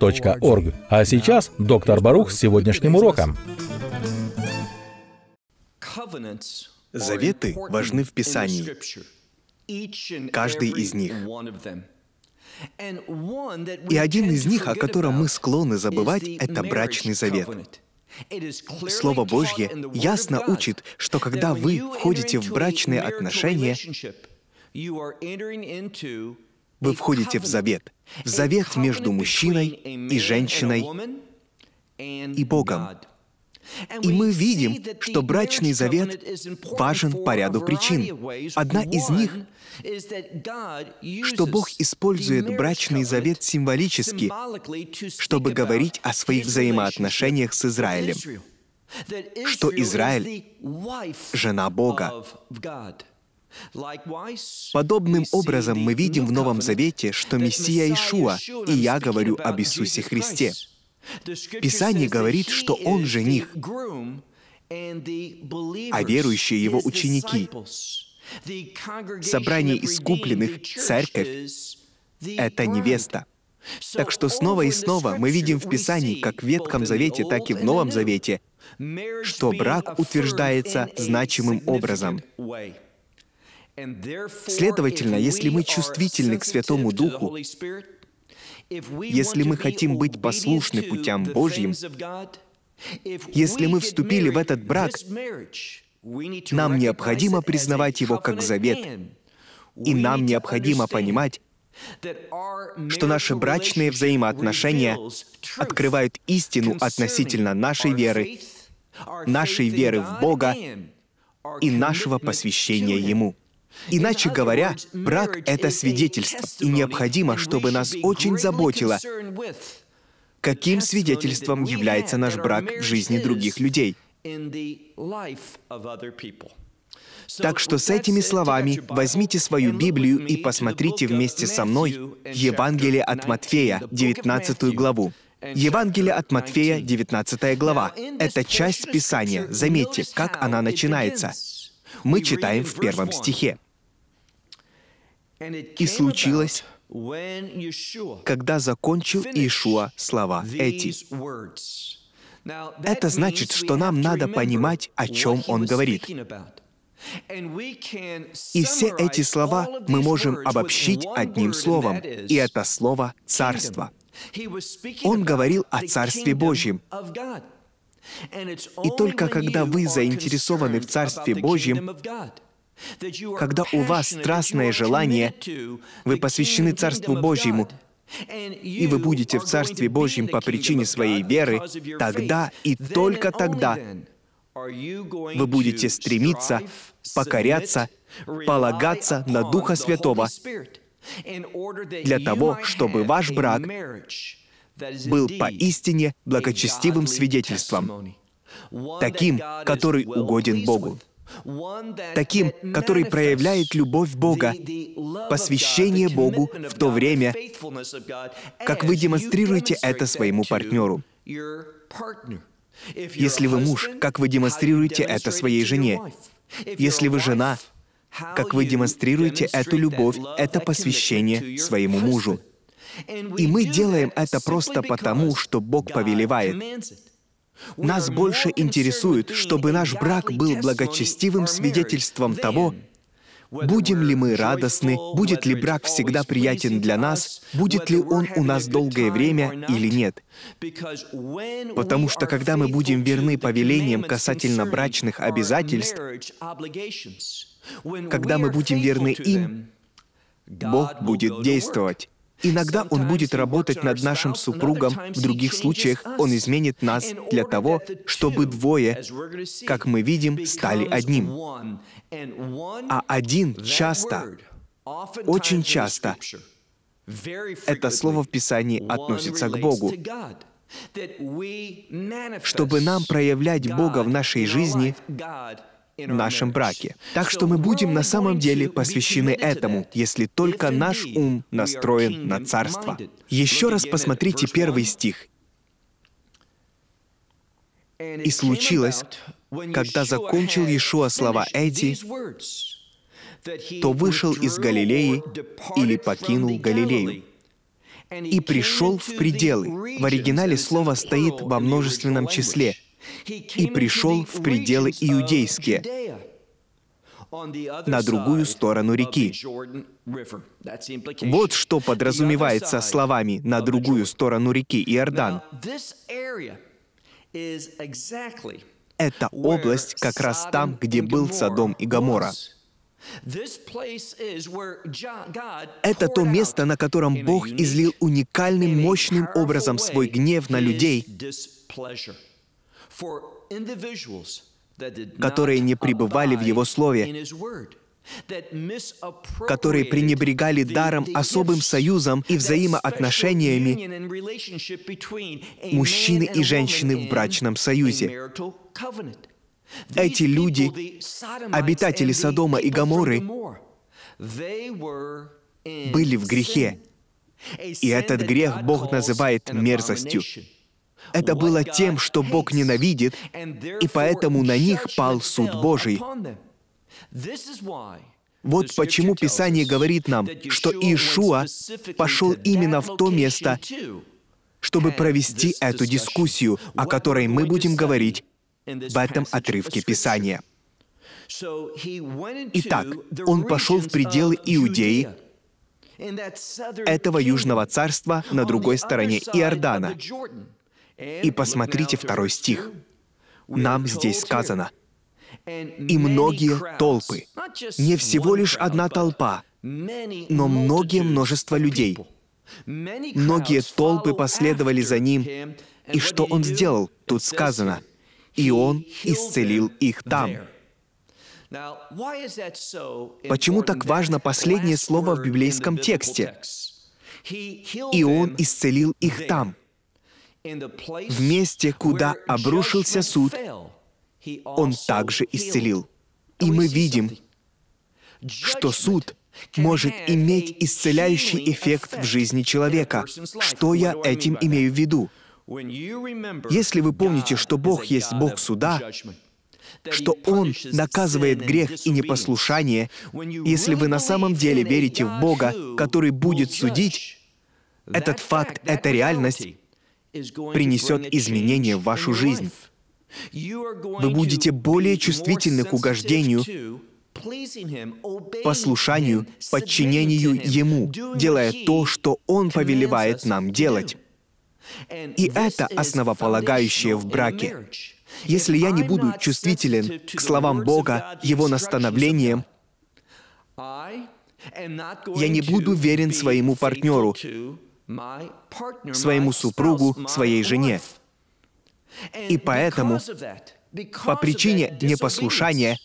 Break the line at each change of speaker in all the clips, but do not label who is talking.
radio.org. А сейчас доктор Барух с сегодняшним уроком.
Заветы важны в
Писании. Каждый из них.
И один из них, о котором мы склонны забывать, это брачный завет. Слово Божье ясно учит, что когда вы входите в брачные отношения, вы входите в завет, в завет между мужчиной и женщиной и Богом. И мы видим, что брачный завет важен по ряду причин. Одна из них, что Бог использует брачный завет символически, чтобы говорить о своих взаимоотношениях с Израилем,
что Израиль — жена Бога.
Подобным образом мы видим в Новом Завете, что Мессия Ишуа, и я говорю об Иисусе Христе. Писание говорит, что Он жених, а верующие Его ученики, собрание искупленных, церковь — это невеста. Так что снова и снова мы видим в Писании, как в Ветхом Завете, так и в Новом Завете, что брак утверждается значимым образом.
Следовательно, если
мы чувствительны к Святому Духу, если мы хотим быть послушны путям Божьим, если мы вступили в этот брак, нам необходимо признавать его как завет, и нам необходимо понимать, что наши брачные взаимоотношения открывают истину относительно нашей веры, нашей веры в Бога и нашего посвящения Ему. Иначе говоря, брак — это свидетельство, и необходимо, чтобы нас очень заботило, каким свидетельством является наш брак в жизни других людей. Так что с этими словами возьмите свою Библию и посмотрите вместе со мной Евангелие от Матфея, 19 главу. Евангелие от Матфея, 19 глава. Это часть Писания. Заметьте, как она начинается. Мы читаем в первом стихе. И случилось, когда закончил Иешуа слова эти.
Это значит, что нам надо понимать, о чем он говорит. И
все эти слова мы можем обобщить одним словом, и это слово «царство».
Он говорил
о Царстве Божьем. И только когда вы заинтересованы в Царстве Божьем, когда у вас страстное желание, вы посвящены Царству Божьему, и вы будете в Царстве Божьем по причине своей веры, тогда и только тогда вы будете стремиться, покоряться, полагаться на Духа Святого для того, чтобы ваш брак был поистине благочестивым свидетельством, таким, который угоден Богу таким, который проявляет любовь Бога, посвящение Богу в то время, как вы демонстрируете это своему партнеру. Если вы муж, как вы демонстрируете это своей жене? Если вы жена, как вы демонстрируете эту любовь, это посвящение своему мужу. И мы делаем это просто потому, что Бог повелевает. Нас больше интересует, чтобы наш брак был благочестивым свидетельством того, Будем ли мы радостны, будет ли брак всегда приятен для нас, будет ли он у нас долгое время или нет. Потому что когда мы будем верны повелениям касательно брачных обязательств,
когда мы будем верны им, Бог будет
действовать. Иногда Он будет работать над нашим супругом, в других случаях Он изменит нас для того, чтобы двое, как мы видим, стали одним. А один часто, очень часто, это слово в Писании относится к Богу чтобы нам проявлять Бога в нашей жизни, нашем браке. Так что мы будем на самом деле посвящены этому, если только наш ум настроен на царство. Еще раз посмотрите первый стих. «И случилось,
когда закончил
Иешуа слова эти, то вышел из Галилеи или покинул Галилею, и пришел в пределы. В оригинале слово стоит во множественном числе, и пришел в пределы иудейские, на другую сторону реки. Вот что подразумевается словами «на другую сторону реки Иордан». Это область как раз там, где был Содом и Гомора. Это то место, на котором Бог излил уникальным, мощным образом свой гнев на людей,
которые не пребывали в Его Слове,
которые пренебрегали даром особым союзом и взаимоотношениями мужчины и женщины в брачном союзе. Эти люди, обитатели Содома и Гаморы, были в грехе, и этот грех Бог называет мерзостью это было тем, что Бог ненавидит,
и поэтому на них пал суд Божий.
Вот почему Писание говорит нам, что Иешуа пошел именно в то место, чтобы провести эту дискуссию, о которой мы будем говорить
в этом
отрывке Писания. Итак, он пошел в пределы Иудеи, этого южного царства на другой стороне Иордана. И посмотрите второй стих. Нам здесь сказано, «И многие толпы». Не всего лишь одна толпа, но многие множество людей. Многие толпы последовали за ним. И что он сделал? Тут сказано, «И он исцелил их там». Почему так важно последнее слово в библейском тексте?
«И он исцелил их там». В
месте, куда обрушился суд,
Он также исцелил.
И мы видим, что суд может иметь исцеляющий эффект в жизни человека. Что я этим имею в виду? Если вы помните, что Бог есть Бог суда, что Он наказывает грех и непослушание, если вы на самом деле верите в Бога, который будет судить, этот факт, эта реальность
принесет изменения
в вашу жизнь. Вы будете более чувствительны к угождению, послушанию, подчинению Ему, делая то, что Он повелевает нам делать. И это основополагающее в браке. Если я не буду чувствителен к словам Бога, Его настановлениям, я не буду верен своему партнеру, своему супругу, своей жене. И поэтому, по причине непослушания,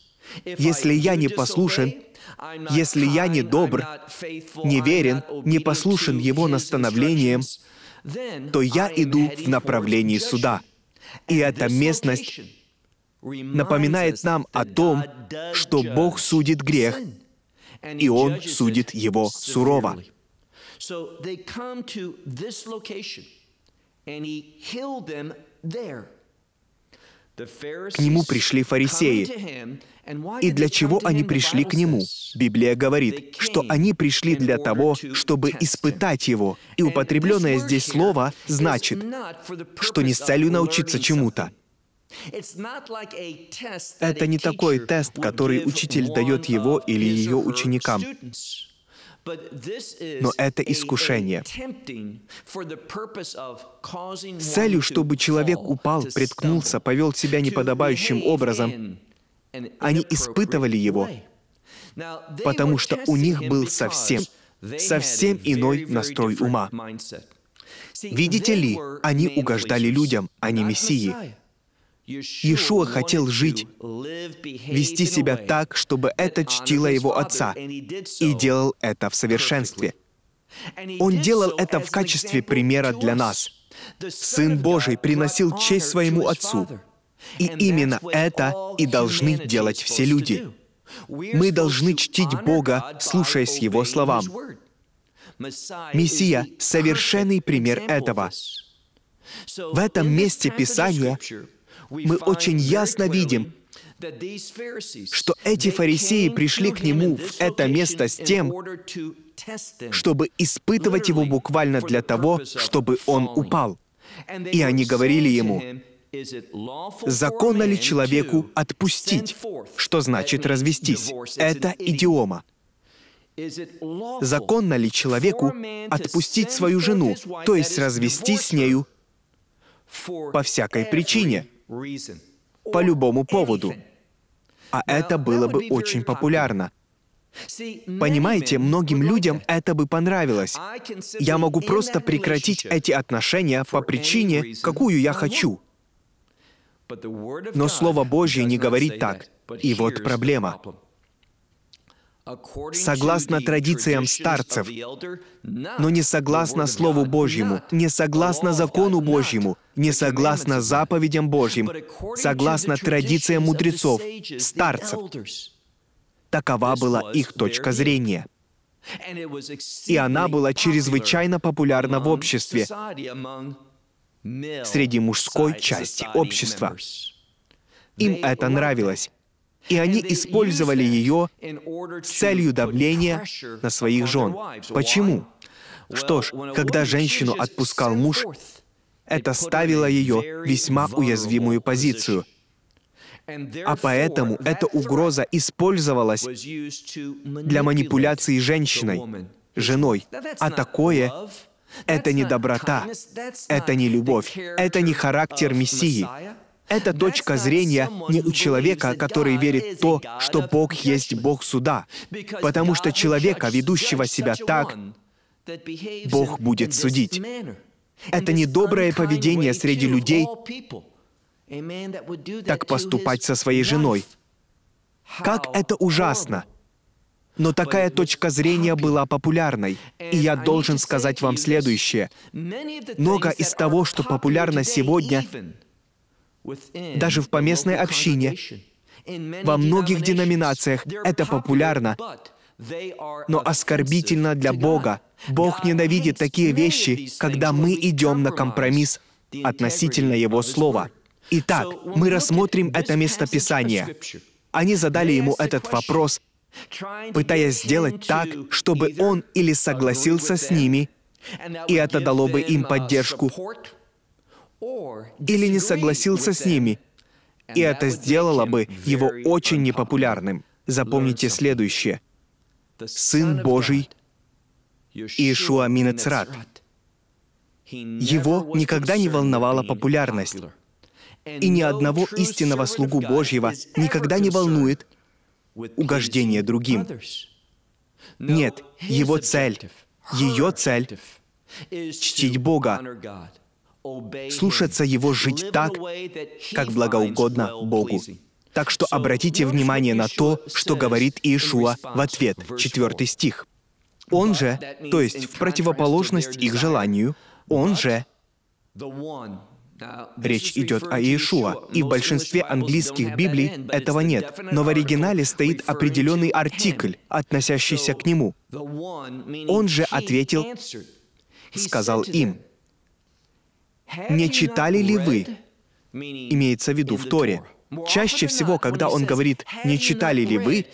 если я не послушен, если я не добр, не верен, не послушен его настановлением, то я иду в направлении суда. И эта местность напоминает нам о том, что Бог судит грех, и Он судит его сурово. So
they come to this location, and he healed them there.
К нему пришли фарисеи. И для чего они пришли к нему? Библия говорит, что они пришли для того, чтобы испытать его. И употребленное здесь слово значит, что не с целью научиться чему-то. Это не такой тест, который учитель дает его или ее ученикам.
Но это искушение с целью, чтобы
человек упал, приткнулся, повел себя неподобающим образом. Они испытывали его, потому что у них был совсем, совсем иной настрой ума. Видите ли, они угождали людям, а не Мессии. Иешуа хотел жить, вести себя так, чтобы это чтило его отца, и делал это в совершенстве. Он делал это в качестве примера для нас. Сын Божий приносил честь своему отцу, и именно это и должны делать все люди. Мы должны чтить Бога, слушаясь Его словам. Мессия — совершенный пример этого.
В этом месте Писания
мы очень ясно видим,
что эти фарисеи пришли к нему в это место с тем, чтобы
испытывать его буквально для того, чтобы он упал. И они говорили ему, «Законно ли человеку отпустить?» Что значит «развестись»? Это идиома. Законно ли человеку отпустить свою жену, то есть развестись с нею по всякой причине, по любому поводу. А это было бы очень популярно. Понимаете, многим людям это бы понравилось. Я могу просто прекратить эти отношения по причине, какую я хочу.
Но Слово Божье не говорит так.
И вот проблема согласно традициям старцев, но не согласно Слову Божьему, не согласно закону Божьему, не согласно заповедям Божьим, согласно традициям мудрецов, старцев. Такова была их точка зрения.
И она была чрезвычайно популярна в обществе, среди мужской части общества.
Им это нравилось. И они использовали ее с целью давления на своих жен. Почему? Что ж, когда женщину отпускал муж, это ставило ее в весьма уязвимую позицию.
А поэтому
эта угроза использовалась
для
манипуляции женщиной, женой. А такое — это не доброта, это не любовь, это не характер Мессии. Это точка зрения не у человека, который верит в то, что Бог есть Бог суда, потому что человека, ведущего себя так, Бог будет судить. Это недоброе поведение среди людей так поступать со своей женой. Как это ужасно! Но такая точка зрения была популярной. И я должен сказать вам следующее. Много из того, что популярно сегодня, даже в поместной общине, во многих деноминациях это популярно, но оскорбительно для Бога. Бог ненавидит такие вещи, когда мы идем на компромисс относительно Его Слова. Итак, мы рассмотрим это местописание. Они задали ему этот вопрос, пытаясь сделать так, чтобы он или согласился с ними, и это дало бы им поддержку, или не согласился с ними, и это сделало бы его очень непопулярным. Запомните следующее. Сын Божий Иешуа Минецрат.
Его
никогда не волновала популярность. И ни одного истинного слугу Божьего никогда не волнует угождение другим. Нет, его цель, ее цель — чтить Бога, слушаться Его, жить так, как благоугодно Богу. Так что обратите внимание на то, что говорит Иешуа в ответ, 4 стих. Он же, то есть в противоположность их желанию, он же, Речь идет о Иешуа, и в большинстве английских Библий этого нет, но в оригинале стоит определенный артикль, относящийся к нему. Он же ответил, сказал им. Не читали ли вы? Имеется в виду в Торе. Чаще всего, когда он говорит «не читали ли вы»,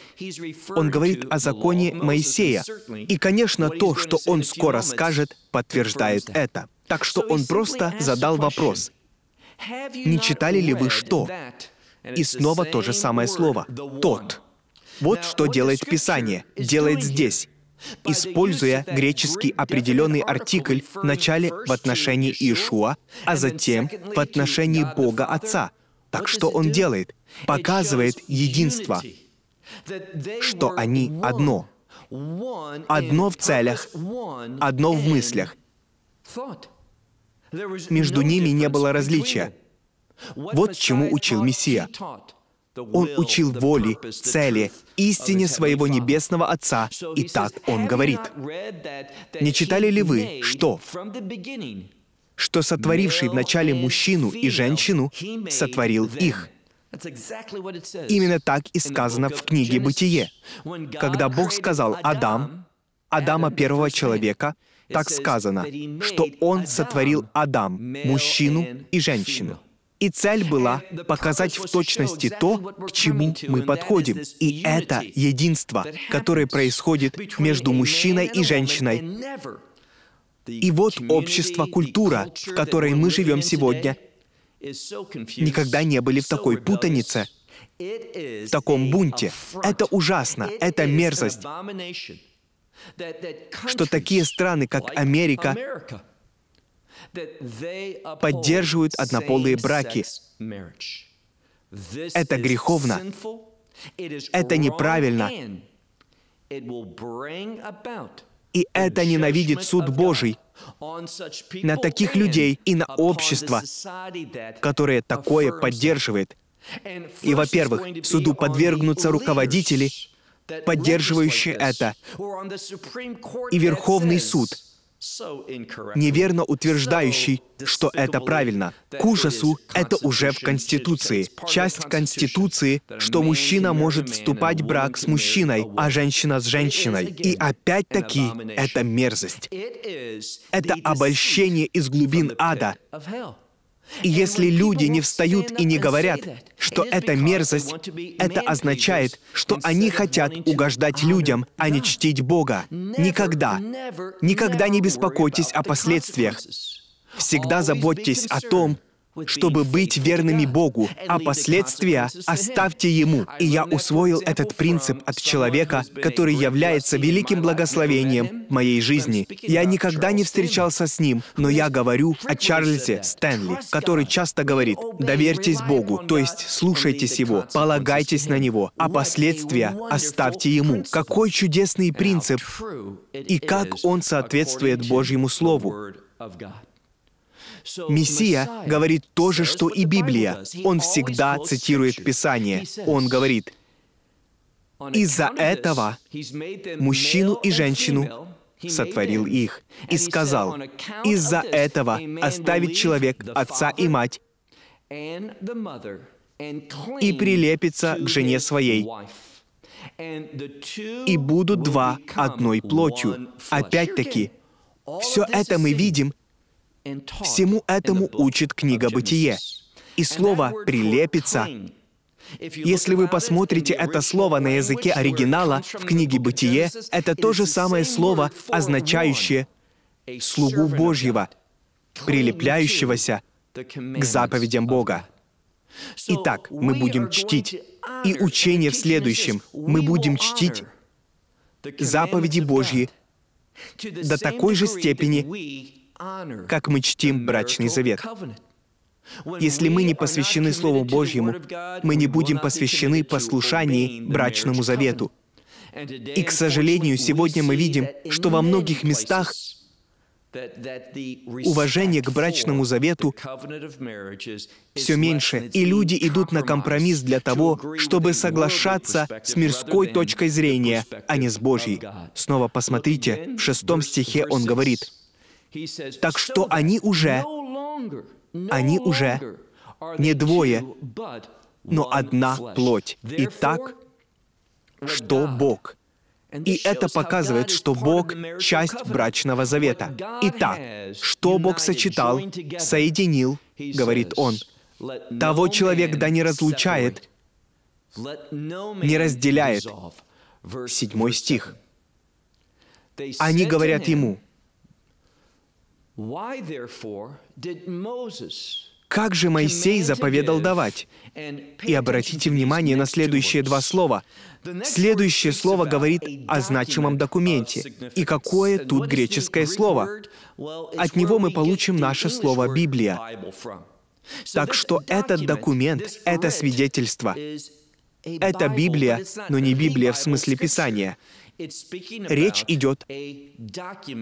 он говорит о законе Моисея. И, конечно, то, что он скоро скажет, подтверждает это. Так что он просто задал вопрос. «Не читали ли вы что?»
И снова то
же самое слово «тот». Вот что делает Писание, делает здесь используя греческий определенный артикль в начале в отношении Иешуа, а затем в отношении Бога Отца. Так что он делает? Показывает единство, что они одно. Одно в целях, одно в мыслях. Между ними не было различия. Вот чему учил Мессия. Он учил воли, цели, истине своего Небесного Отца, и так он говорит. Не читали ли вы, что что сотворивший вначале мужчину и женщину, сотворил их.
Именно так и сказано в книге «Бытие».
Когда Бог сказал «Адам», Адама первого человека, так сказано, что Он сотворил Адам, мужчину и женщину. И цель была показать в точности то, к чему мы подходим. И это единство, которое происходит между мужчиной и женщиной. И вот общество, культура, в которой мы живем сегодня,
никогда
не были в такой путанице, в таком бунте. Это ужасно, это мерзость, что такие страны, как Америка,
поддерживают однополые браки. Это греховно. Это неправильно.
И это ненавидит суд Божий на таких людей и на общество, которое такое поддерживает. И, во-первых, суду подвергнутся руководители, поддерживающие это,
и Верховный суд — неверно утверждающий, что это правильно. К ужасу это
уже в Конституции. Часть Конституции, что мужчина может вступать в брак с мужчиной, а женщина с женщиной. И опять-таки это мерзость.
Это обольщение
из глубин ада. И если люди не встают и не говорят, что это мерзость, это означает, что они хотят угождать людям, а не чтить Бога. Никогда, никогда не беспокойтесь о последствиях. Всегда заботьтесь о том, чтобы быть верными Богу, а последствия оставьте Ему. И я усвоил этот принцип от человека, который является великим благословением моей жизни. Я никогда не встречался с ним, но я говорю о Чарльзе Стэнли, который часто говорит «доверьтесь Богу», то есть слушайтесь Его, полагайтесь на Него, а последствия оставьте Ему. Какой чудесный принцип и как он соответствует Божьему Слову. Мессия говорит то же, что и Библия. Он всегда цитирует Писание. Он говорит, «Из-за этого мужчину и женщину сотворил их и сказал, «Из-за этого оставит человек отца и мать
и
прилепится к жене своей, и будут два одной плотью».
Опять-таки,
все это мы видим Всему этому учит книга «Бытие». И слово «прилепится» Если вы посмотрите это слово на языке оригинала в книге «Бытие», это то же самое слово, означающее «слугу Божьего», прилепляющегося к заповедям Бога. Итак, мы будем чтить. И учение в следующем. Мы будем чтить заповеди Божьи до такой же степени, как мы чтим брачный завет. Если мы не посвящены Слову Божьему, мы не будем посвящены послушании брачному завету. И, к сожалению, сегодня мы видим, что во многих местах
уважение к брачному завету
все меньше, и люди идут на компромисс для того, чтобы соглашаться с мирской точкой зрения, а не с Божьей. Снова посмотрите, в шестом стихе он говорит, так что они уже,
они уже не двое,
но одна плоть. И так, что Бог. И это показывает, что Бог — часть брачного завета. Итак, что Бог сочетал, соединил, говорит Он, того человек да не разлучает,
не
разделяет. Седьмой стих.
Они говорят ему,
как же Моисей заповедал давать? И обратите внимание на следующие два слова. Следующее слово говорит о значимом документе. И какое тут греческое слово? От него мы получим наше слово «Библия». Так что этот документ, это свидетельство,
это Библия, но не Библия в смысле Писания. Речь идет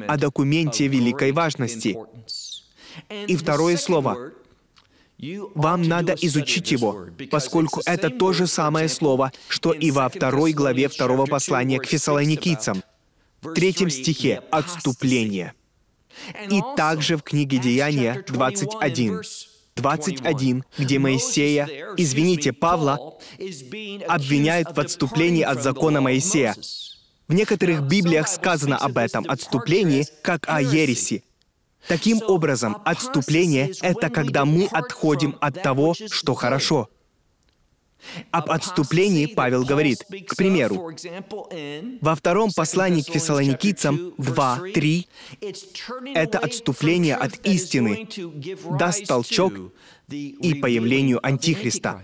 о документе великой важности.
И второе слово вам надо изучить его, поскольку это то же самое слово, что и во второй главе второго послания к фессалоникийцам, в третьем стихе «Отступление». И также в книге Деяния 21, 21, где Моисея, извините, Павла, обвиняют в отступлении от закона Моисея, в некоторых Библиях сказано об этом отступлении как о ереси. Таким образом, отступление — это когда мы отходим от того, что хорошо. Об отступлении Павел говорит, к примеру, во втором послании к фессалоникийцам 2.3 это отступление от истины даст толчок и появлению Антихриста.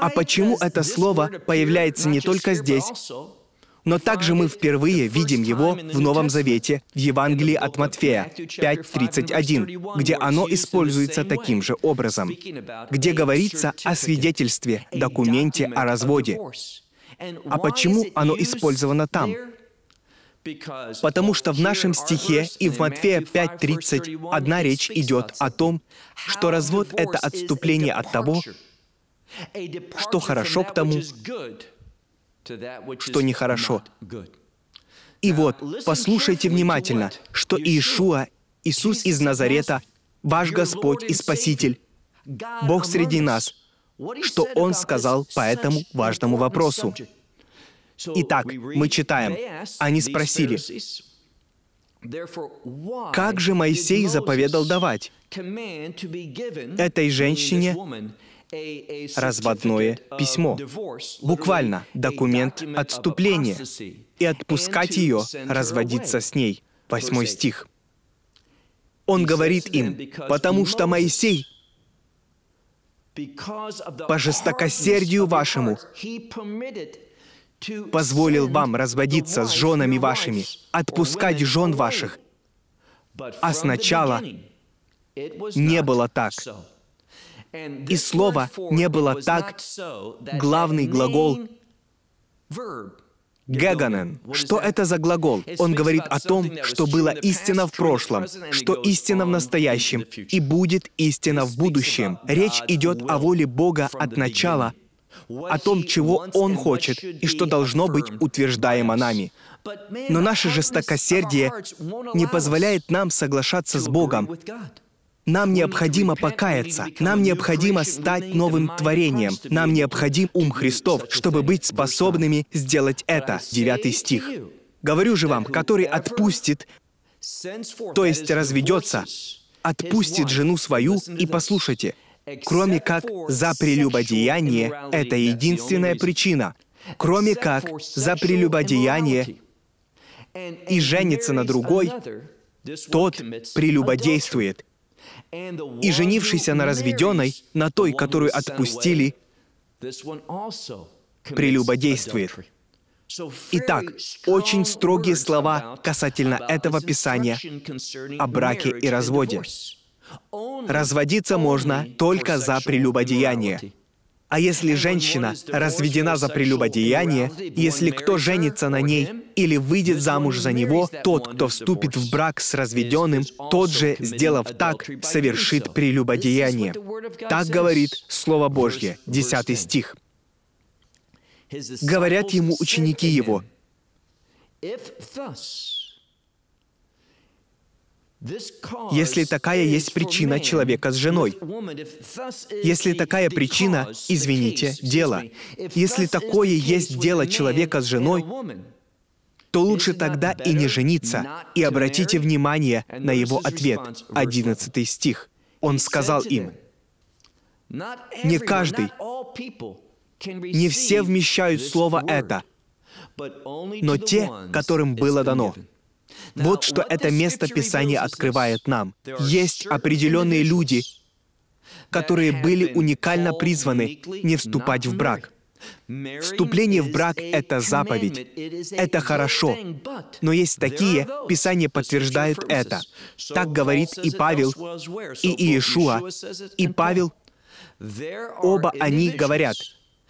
А почему это слово появляется не только здесь, но также мы впервые видим его в Новом Завете, в Евангелии от Матфея 5.31, где оно используется таким же образом, где говорится о свидетельстве, документе о разводе. А почему оно использовано там? Потому что в нашем стихе и в Матфея 5.30 одна речь идет о том,
что развод — это отступление от того, что хорошо к тому, что нехорошо.
И вот, послушайте внимательно, что Иешуа, Иисус из Назарета, ваш Господь и Спаситель, Бог среди нас, что Он сказал по этому важному вопросу. Итак, мы читаем, они спросили, «Как же Моисей заповедал давать этой женщине разводное письмо, буквально документ отступления, и отпускать ее разводиться с ней. Восьмой стих. Он говорит им, «Потому что Моисей по жестокосердию вашему позволил вам разводиться с женами вашими, отпускать жен ваших. А сначала
не было так. И
слово «не было так» — главный глагол Геганен. Что это за глагол? Он говорит о том, что было истина в прошлом, что истина в настоящем и будет истина в будущем. Речь идет о воле Бога от начала, о том, чего Он хочет и что должно быть утверждаемо нами. Но наше жестокосердие не позволяет нам соглашаться с Богом. Нам необходимо покаяться, нам необходимо стать новым творением, нам необходим ум Христов, чтобы быть способными сделать это. Девятый стих. Говорю же вам, который отпустит,
то есть разведется,
отпустит жену свою и послушайте, кроме как за прелюбодеяние, это единственная причина, кроме как за прелюбодеяние и женится на другой, тот прелюбодействует. И женившийся на разведенной, на той, которую отпустили,
прелюбодействует.
Итак, очень строгие слова касательно этого писания
о браке и
разводе. Разводиться можно только за прелюбодеяние. А если женщина разведена за прелюбодеяние, если кто женится на ней или выйдет замуж за него, тот, кто вступит в брак с разведенным, тот же, сделав так, совершит прелюбодеяние. Так говорит Слово Божье, 10 стих. Говорят ему ученики его,
если такая есть причина человека с женой.
Если такая причина, извините, дело. Если такое есть дело человека с женой, то лучше тогда и не жениться. И обратите внимание на его ответ, 11 стих. Он сказал им, «Не каждый,
не все
вмещают слово «это», но те, которым было дано». Вот что это место Писания открывает нам. Есть определенные люди, которые были уникально призваны не вступать в брак. Вступление в брак — это заповедь. Это хорошо. Но есть такие, Писание подтверждает это. Так говорит и Павел, и Иешуа, и Павел. Оба они говорят,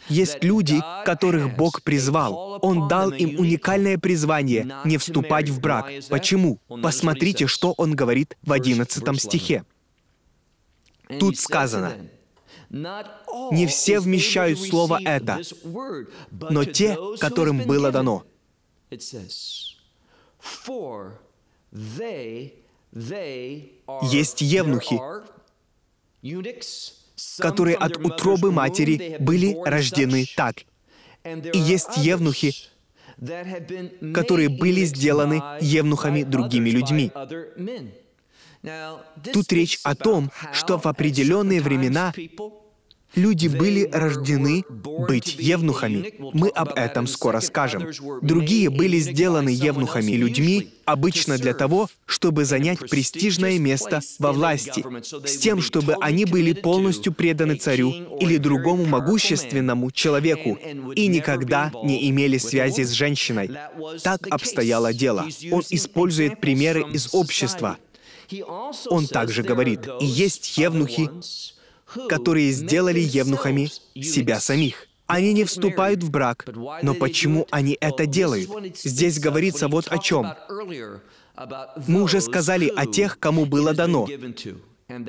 есть люди, которых Бог призвал. Он дал им уникальное призвание не вступать в брак. Почему? Посмотрите, что он говорит в 11 стихе. Тут сказано, не все вмещают слово «это»,
но те, которым было дано.
Есть евнухи,
которые от утробы матери
были рождены так. И есть евнухи, которые были сделаны евнухами другими людьми. Тут речь о том, что в определенные времена Люди были рождены быть евнухами. Мы об этом скоро скажем. Другие были сделаны евнухами людьми, обычно для того, чтобы занять престижное место во власти, с тем, чтобы они были полностью преданы царю или другому могущественному человеку и никогда не имели связи с женщиной. Так обстояло дело. Он использует примеры из общества. Он также говорит, и есть евнухи, которые сделали евнухами себя самих. Они не вступают в брак, но почему они это делают? Здесь говорится вот о чем. Мы уже сказали о тех, кому было дано.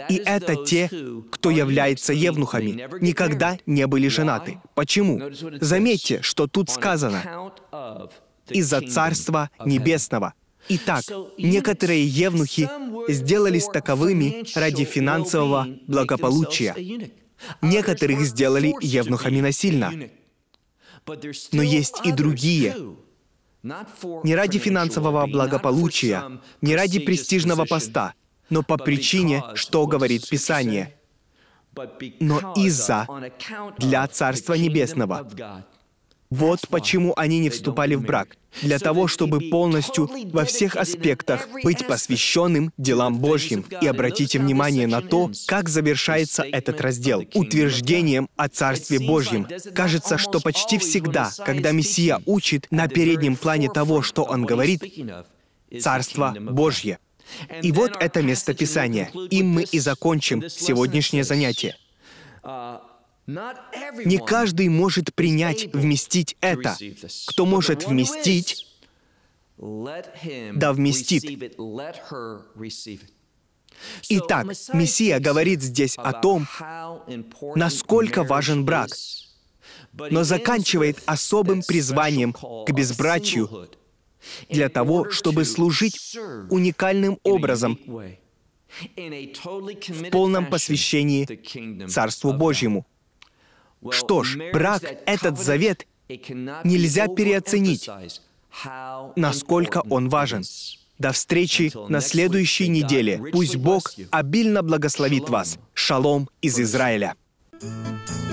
И это те,
кто является евнухами, никогда не были женаты. Почему? Заметьте, что тут сказано
«из-за Царства Небесного».
Итак, некоторые евнухи сделались таковыми ради финансового благополучия. Некоторых сделали евнухами насильно.
Но есть и другие, не ради
финансового благополучия, не ради престижного поста, но по причине, что говорит Писание,
но из-за для Царства Небесного.
Вот почему они не вступали в брак. Для того, чтобы полностью во всех аспектах быть посвященным делам Божьим. И обратите внимание на то, как завершается этот раздел — утверждением о Царстве Божьем. Кажется, что почти всегда, когда Мессия учит, на переднем плане того, что он говорит, «Царство Божье». И вот это местописание. Им мы и закончим сегодняшнее занятие. Не каждый может принять, вместить это. Кто может вместить,
да вместит.
Итак, Мессия говорит здесь о том, насколько важен брак, но заканчивает особым призванием к безбрачию для того, чтобы служить уникальным образом
в полном посвящении
Царству Божьему. Что ж, брак, этот завет нельзя переоценить, насколько он важен. До встречи на следующей неделе. Пусть Бог обильно благословит вас. Шалом из Израиля. thank
you